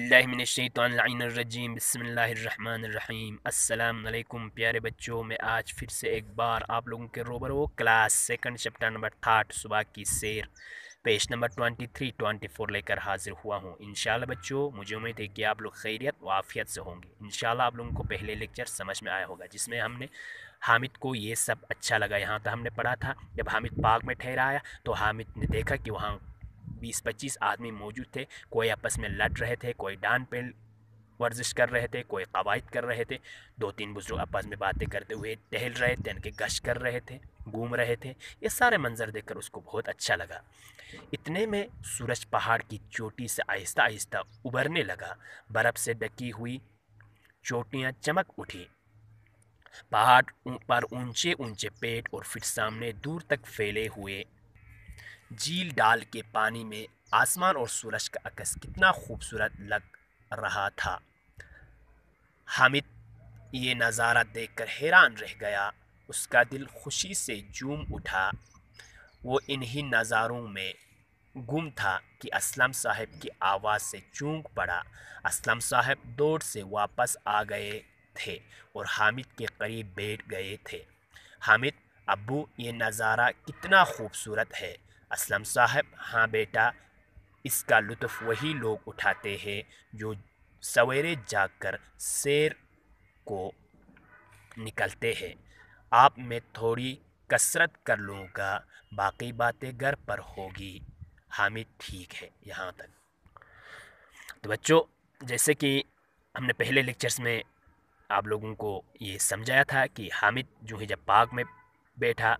रजीम बसमीम अल्लाम प्यारे बच्चों मैं आज फिर से एक बार आप लोगों के रोबर वो class second chapter number third सुबह की सैर page number twenty three twenty four लेकर हाजिर हुआ हूँ इन बच्चों मुझे उम्मीद है कि आप लोग खैरियत वाफियत से होंगे इन आप लोगों को पहले लेक्चर समझ में आया होगा जिसमें हमने हामिद को ये सब अच्छा लगा यहाँ तो हमने पढ़ा था जब हामिद पार्क में ठहराया तो हामिद ने देखा कि वहाँ बीस पच्चीस आदमी मौजूद थे कोई आपस में लड़ रहे थे कोई डान पे वर्जिश कर रहे थे कोई कवायद कर रहे थे दो तीन बुज़ुर्ग आपस में बातें करते हुए टहल रहे थे इनके गश्त कर रहे थे घूम रहे थे ये सारे मंज़र देखकर उसको बहुत अच्छा लगा इतने में सूरज पहाड़ की चोटी से आहिस्ता आहिस्ता उभरने लगा बर्फ़ से ढकी हुई चोटियाँ चमक उठी पहाड़ पर ऊंचे ऊंचे पेड़ और फिर सामने दूर तक फैले हुए झील डाल के पानी में आसमान और सूरज का अक्स कितना खूबसूरत लग रहा था हामिद ये नज़ारा देखकर हैरान रह गया उसका दिल खुशी से जूम उठा वो इन्हीं नज़ारों में गुम था कि असलम साहब की आवाज़ से चूंक पड़ा असलम साहब दौड़ से वापस आ गए थे और हामिद के करीब बैठ गए थे हामिद अबू ये नज़ारा कितना खूबसूरत है असलम साहब हाँ बेटा इसका लुत्फ़ वही लोग उठाते हैं जो सवेरे जाकर शेर को निकलते हैं आप में थोड़ी कसरत कर लूँगा बाकी बातें घर पर होगी हामिद ठीक है यहाँ तक तो बच्चों जैसे कि हमने पहले लेक्चर्स में आप लोगों को ये समझाया था कि हामिद जो है जब पार्क में बैठा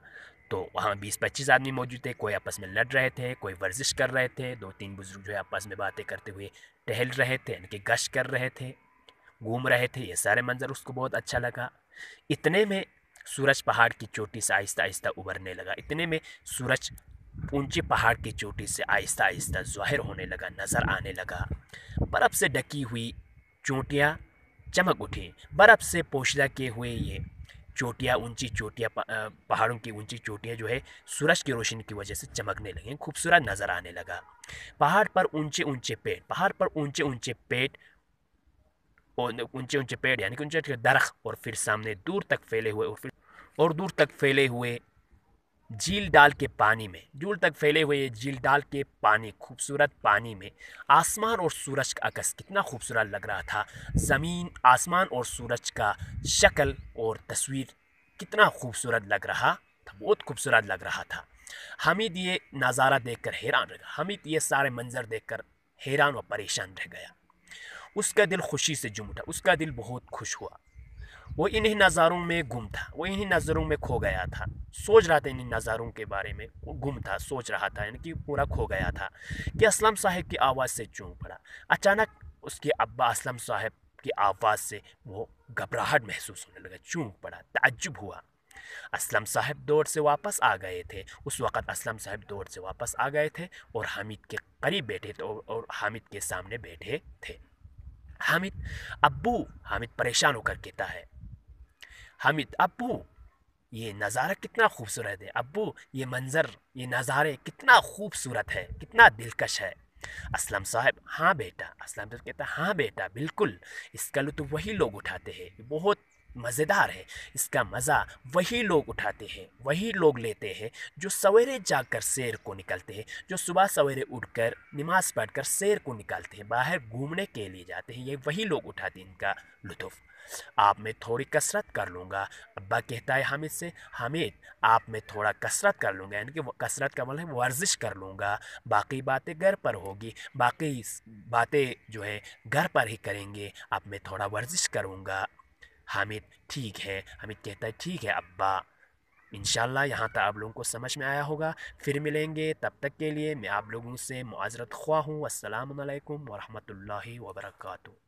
तो वहाँ बीस पच्चीस आदमी मौजूद थे कोई आपस में लड़ रहे थे कोई वर्जिश कर रहे थे दो तीन बुज़ुर्ग जो है आपस में बातें करते हुए टहल रहे थे यानी कि गश्त कर रहे थे घूम रहे थे ये सारे मंजर उसको बहुत अच्छा लगा इतने में सूरज पहाड़ की चोटी से आहिस्ता आहिस्ता उबरने लगा इतने में सूरज ऊंचे पहाड़ की चोटी से आहिस्ता आहिस्ता ज़ाहिर होने लगा नज़र आने लगा बर्फ़ से ढकी हुई चोटियाँ चमक उठी बर्फ़ से पोशदा किए हुए ये चोटियाँ ऊंची चोटियाँ पहाड़ों की ऊंची चोटियाँ जो है सूरज की रोशनी की वजह से चमकने लगे खूबसूरत नज़र आने लगा पहाड़ पर ऊंचे ऊंचे पेड़ पहाड़ पर ऊंचे ऊंचे पेड़ और ऊंचे ऊंचे पेड़ यानी कि ऊंचे दरख्त और फिर सामने दूर तक फैले हुए और फिर और दूर तक फैले हुए झील डाल के पानी में दूर तक फैले हुए झील डाल के पानी खूबसूरत पानी में आसमान और सूरज का अकस कितना खूबसूरत लग रहा था ज़मीन आसमान और सूरज का शक्ल और तस्वीर कितना खूबसूरत लग रहा था बहुत खूबसूरत लग रहा था हमिद ये नज़ारा कर हैरान रह गया हमीद ये सारे मंज़र देखकर हैरान व परेशान रह गया उसका दिल खुशी से जुम उठा उसका दिल बहुत खुश हुआ वो इन्हीं नज़ारों में गुम था वो इन्हीं नज़रों में खो गया था सोच रहा था इन्हीं नज़ारों के बारे में वो गुम था सोच रहा था यानी कि पूरा खो गया था कि असलम साहेब की आवाज़ से चूँ पड़ा अचानक उसके अब्बा असलम साहेब की आवाज़ से वो घबराहट महसूस होने लगा चूँक पड़ा तजुब हुआ असलम साहब दौड़ से वापस आ गए थे उस वक़्त असलम साहब दौड़ से वापस आ गए थे और हामिद के करीब बैठे थे और हामिद के सामने बैठे थे हामिद अब्बू हामिद परेशान होकर कहता है हमिद अबू ये नज़ारा कितना खूबसूरत है अबू ये मंज़र ये नज़ारे कितना खूबसूरत है कितना दिलकश है असलम साहब हाँ बेटा असलम साहब कहता हाँ बेटा बिल्कुल इसका लुत्फ वही लोग उठाते हैं बहुत मज़ेदार है इसका मज़ा वही लोग उठाते हैं वही लोग लेते हैं जो सवेरे जाकर शेर को निकलते हैं जो सुबह सवेरे उठकर नमाज पढ़कर सैर को निकालते हैं बाहर घूमने के लिए जाते हैं ये वही लोग उठाते हैं इनका लुत्फ़ आप में थोड़ी कसरत कर लूँगा अब्बा कहता है हामिद से हामिद आप में थोड़ा कसरत कर लूँगा यानी कि कसरत का मतलब वर्जिश कर लूँगा बाकी बातें घर पर होगी बाकी बातें जो है घर पर ही करेंगे आप में थोड़ा वर्जिश करूँगा हामिद ठीक है हामिद कहता है ठीक है अब्बा इन यहाँ तक आप लोगों को समझ में आया होगा फिर मिलेंगे तब तक के लिए मैं आप लोगों से मुआजरत ख्वा हूँ असलकम वरहमल वर्का